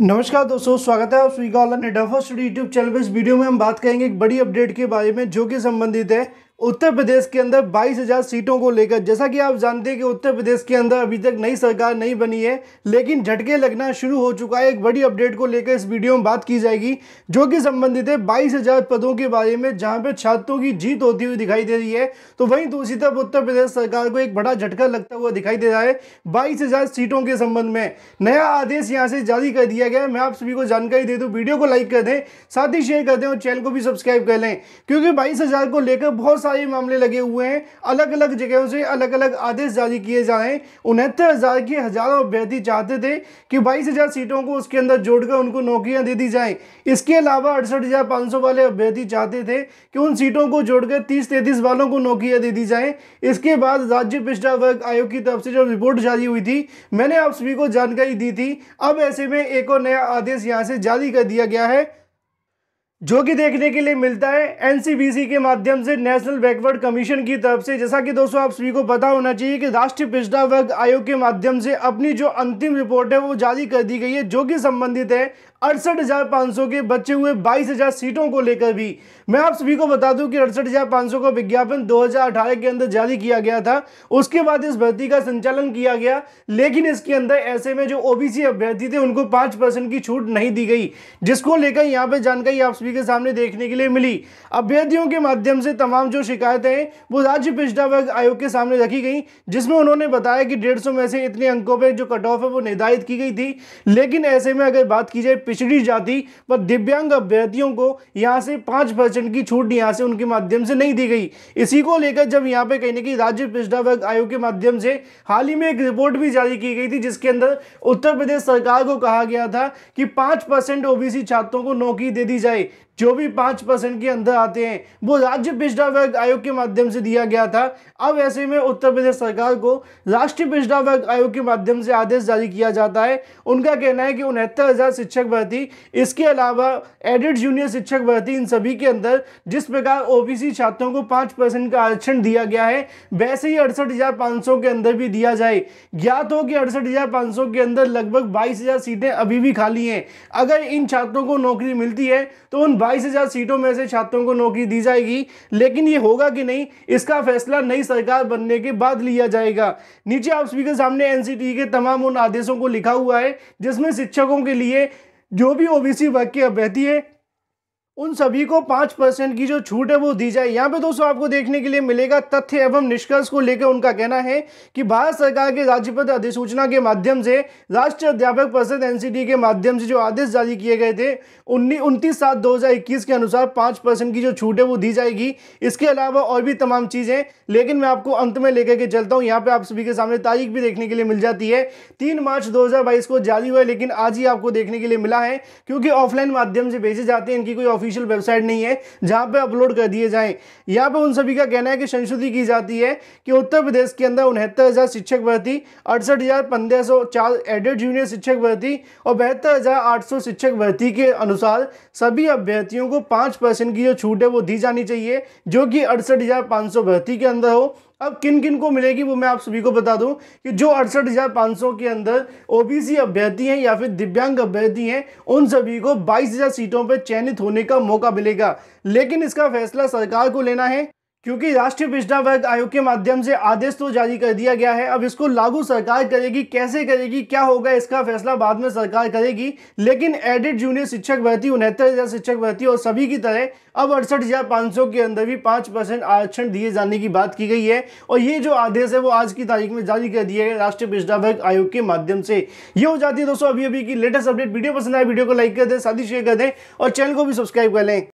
नमस्कार दोस्तों स्वागत है आप स्वीका ऑनलाइन डेफा स्टूडियो यूट्यूब चैनल पर इस वीडियो में हम बात करेंगे एक बड़ी अपडेट के बारे में जो कि संबंधित है उत्तर प्रदेश के अंदर 22,000 सीटों को लेकर जैसा कि आप जानते हैं कि उत्तर प्रदेश के अंदर अभी तक नई सरकार नहीं बनी है लेकिन झटके लगना शुरू हो चुका है एक बड़ी अपडेट को लेकर इस वीडियो में बात की जाएगी जो कि संबंधित है 22,000 पदों के बारे में जहां पर छात्रों की जीत होती हुई दिखाई दे रही है तो वहीं दूसरी तरफ उत्तर प्रदेश सरकार को एक बड़ा झटका लगता हुआ दिखाई दे रहा है बाईस सीटों के संबंध में नया आदेश यहाँ से जारी कर दिया गया है मैं आप सभी को जानकारी दे दूँ वीडियो को लाइक कर दें साथ ही शेयर कर दें और चैनल को भी सब्सक्राइब कर लें क्योंकि बाईस को लेकर बहुत सारे मामले लगे हुए हैं अलग अलग जगहों से अलग अलग आदेश जारी किए जाए उनहत्तर हज़ार के हज़ारों अभ्यर्थी चाहते थे कि बाईस हज़ार सीटों को उसके अंदर जोड़कर उनको नौकरियां दे दी जाएं इसके अलावा अड़सठ हज़ार पाँच सौ वाले अभ्यर्थी चाहते थे कि उन सीटों को जोड़कर तीस तैंतीस वालों को नौकरियां दे दी जाएं इसके बाद राज्य पिछड़ा वर्ग आयोग की तरफ से जो रिपोर्ट जारी हुई थी मैंने आप सभी को जानकारी दी थी अब ऐसे में एक और नया आदेश यहाँ से जारी कर दिया गया है जो कि देखने के लिए मिलता है एनसीबीसी के माध्यम से नेशनल बैकवर्ड कमीशन की तरफ से जैसा कि दोस्तों आप सभी को पता होना चाहिए कि राष्ट्रीय पिछड़ा वर्ग आयोग के माध्यम से अपनी जो अंतिम रिपोर्ट है वो जारी कर दी गई है जो कि संबंधित है अड़सठ हज़ार पांच सौ के बचे हुए बाईस हज़ार सीटों को लेकर भी मैं आप सभी को बता दूं कि अड़सठ हज़ार पांच सौ का विज्ञापन 2018 के अंदर जारी किया गया था उसके बाद इस भर्ती का संचालन किया गया लेकिन इसके अंदर ऐसे में जो ओबीसी अभ्यर्थी थे उनको पांच परसेंट की छूट नहीं दी गई जिसको लेकर यहाँ पर जानकारी आप सभी के सामने देखने के लिए मिली अभ्यर्थियों के माध्यम से तमाम जो शिकायतें वो राज्य पिछड़ा वर्ग आयोग के सामने रखी गई जिसमें उन्होंने बताया कि डेढ़ में से इतने अंकों पर जो कट ऑफ है वो निर्धारित की गई थी लेकिन ऐसे में अगर बात की जाए पिछड़ी जाति व दिव्यांग अभ्यर्थियों को यहाँ से पाँच परसेंट की छूट यहाँ से उनके माध्यम से नहीं दी गई इसी को लेकर जब यहाँ पे कहने की राज्य पिछड़ा वर्ग आयोग के माध्यम से हाल ही में एक रिपोर्ट भी जारी की गई थी जिसके अंदर उत्तर प्रदेश सरकार को कहा गया था कि पाँच परसेंट छात्रों को नौकरी दे दी जाए जो भी पाँच परसेंट के अंदर आते हैं वो राज्य पिछड़ा वर्ग आयोग के माध्यम से दिया गया था अब ऐसे में उत्तर प्रदेश सरकार को राष्ट्रीय पिछड़ा वर्ग आयोग के माध्यम से आदेश जारी किया जाता है उनका कहना है कि उनहत्तर हज़ार शिक्षक भर्ती इसके अलावा एडिड जूनियर शिक्षक भर्ती इन सभी के अंदर जिस प्रकार ओबीसी छात्रों को पाँच परसेंट का आरक्षण दिया गया है वैसे ही अड़सठ के अंदर भी दिया जाए ज्ञात हो कि अड़सठ के अंदर लगभग बाईस सीटें अभी भी खाली हैं अगर इन छात्रों को नौकरी मिलती है तो उन बाईस सीटों में से छात्रों को नौकरी दी जाएगी लेकिन ये होगा कि नहीं इसका फैसला नई सरकार बनने के बाद लिया जाएगा नीचे आप स्पीकर सामने एनसीटी के तमाम उन आदेशों को लिखा हुआ है जिसमें शिक्षकों के लिए जो भी ओबीसी वर्ग की अभ्यर्थी है उन सभी को पांच परसेंट की जो छूट है वो दी जाए यहाँ पे दोस्तों आपको देखने के लिए मिलेगा तथ्य एवं निष्कर्ष को लेकर उनका कहना है कि भारत सरकार के राज्यपद अधिसूचना के माध्यम से राष्ट्रीय अध्यापक परिषद एनसीटी के माध्यम से जो आदेश जारी किए गए थे उन्नीस उनतीस सात दो हज़ार इक्कीस के अनुसार पांच परसेंट की जो छूट है वो दी जाएगी इसके अलावा और भी तमाम चीज़ें लेकिन मैं आपको अंत में लेकर के चलता हूँ यहाँ पे आप सभी के सामने तारीख भी देखने के लिए मिल जाती है तीन मार्च दो को जारी हुआ है लेकिन आज ही आपको देखने के लिए मिला है क्योंकि ऑफलाइन माध्यम से भेजे जाते हैं इनकी कोई ऑफिस ऑफिशियल वेबसाइट नहीं है जहां पे अपलोड कर दिए जाएं यहां पे उन सभी का कहना है कि संशोधित की जाती है कि उत्तर प्रदेश के अंदर उनहत्तर हज़ार शिक्षक भर्ती अड़सठ हज़ार पंद्रह सौ चार एडेड जूनियर शिक्षक भर्ती और बहत्तर हज़ार आठ सौ शिक्षक भर्ती के अनुसार सभी अभ्यर्थियों को पाँच की जो छूट है वो दी जानी चाहिए जो कि अड़सठ भर्ती के अंदर हो अब किन किन को मिलेगी वो मैं आप सभी को बता दूं कि जो अड़सठ हज़ार पाँच सौ के अंदर ओबीसी अभ्यर्थी हैं या फिर दिव्यांग अभ्यर्थी हैं उन सभी को बाईस हज़ार सीटों पर चयनित होने का मौका मिलेगा लेकिन इसका फैसला सरकार को लेना है क्योंकि राष्ट्रीय पिछड़ा वर्ग आयोग के माध्यम से आदेश तो जारी कर दिया गया है अब इसको लागू सरकार करेगी कैसे करेगी क्या होगा इसका फैसला बाद में सरकार करेगी लेकिन एडिट जूनियर शिक्षक भर्ती उनहत्तर हज़ार शिक्षक भर्ती और सभी की तरह अब अड़सठ हज़ार पांच सौ के अंदर भी पांच परसेंट आरक्षण दिए जाने की बात की गई है और ये जो आदेश है वो आज की तारीख में जारी कर दिया है राष्ट्रीय पिछड़ा वर्ग आयोग के माध्यम से ये हो जाती है दोस्तों अभी अभी की लेटेस्ट अपडेट वीडियो पसंद आए वीडियो को लाइक कर दें साथ ही शेयर कर दें और चैनल को भी सब्सक्राइब कर लें